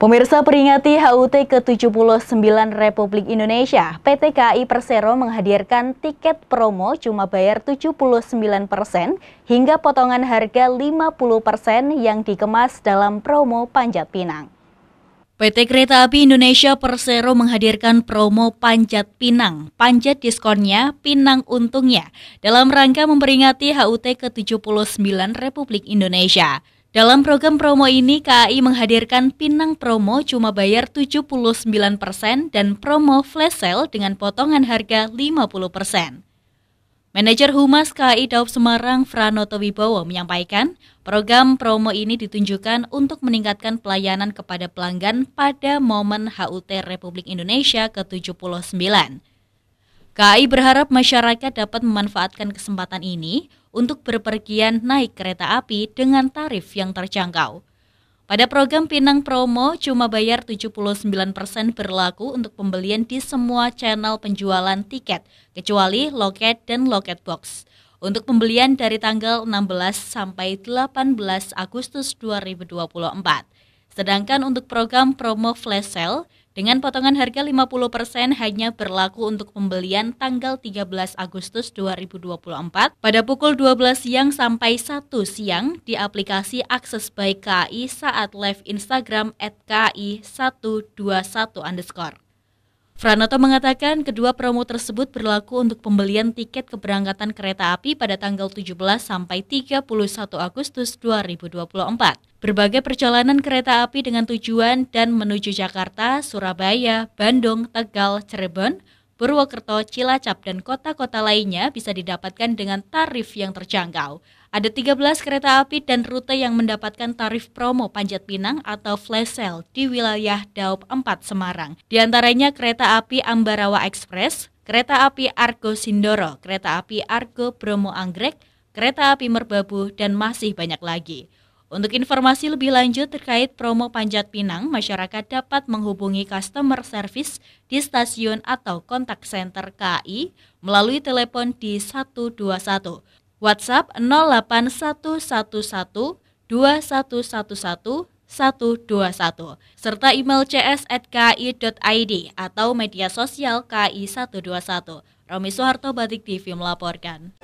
Pemirsa peringati HUT ke-79 Republik Indonesia, PT KAI Persero menghadirkan tiket promo cuma bayar 79% hingga potongan harga 50% yang dikemas dalam promo Panjat Pinang. PT Kereta Api Indonesia Persero menghadirkan promo Panjat Pinang, panjat diskonnya, Pinang untungnya, dalam rangka memperingati HUT ke-79 Republik Indonesia. Dalam program promo ini, KAI menghadirkan Pinang Promo cuma bayar 79% dan promo flash sale dengan potongan harga 50%. Manajer Humas KAI Daup Semarang, Franoto Wibowo, menyampaikan program promo ini ditunjukkan untuk meningkatkan pelayanan kepada pelanggan pada momen HUT Republik Indonesia ke-79. KAI berharap masyarakat dapat memanfaatkan kesempatan ini untuk berpergian naik kereta api dengan tarif yang terjangkau. Pada program Pinang Promo, cuma bayar 79% berlaku untuk pembelian di semua channel penjualan tiket, kecuali loket dan loket box. Untuk pembelian dari tanggal 16 sampai 18 Agustus 2024. Sedangkan untuk program promo flash sale, dengan potongan harga 50% hanya berlaku untuk pembelian tanggal 13 Agustus 2024 pada pukul 12 siang sampai 1 siang di aplikasi Akses by KI saat live Instagram at KI121 underscore. Franoto mengatakan kedua promo tersebut berlaku untuk pembelian tiket keberangkatan kereta api pada tanggal 17 sampai 31 Agustus 2024. Berbagai perjalanan kereta api dengan tujuan dan menuju Jakarta, Surabaya, Bandung, Tegal, Cirebon, Purwokerto, Cilacap, dan kota-kota lainnya bisa didapatkan dengan tarif yang terjangkau. Ada 13 kereta api dan rute yang mendapatkan tarif promo Panjat Pinang atau flash sale di wilayah Daup 4 Semarang. Di antaranya kereta api Ambarawa Express, kereta api Argo Sindoro, kereta api Argo Bromo Anggrek, kereta api Merbabu, dan masih banyak lagi. Untuk informasi lebih lanjut terkait promo Panjat Pinang, masyarakat dapat menghubungi customer service di stasiun atau kontak center KAI melalui telepon di 121. WhatsApp 081112111121 serta email cs@ki.id atau media sosial KI121. Romi Soeharto Batik TV melaporkan.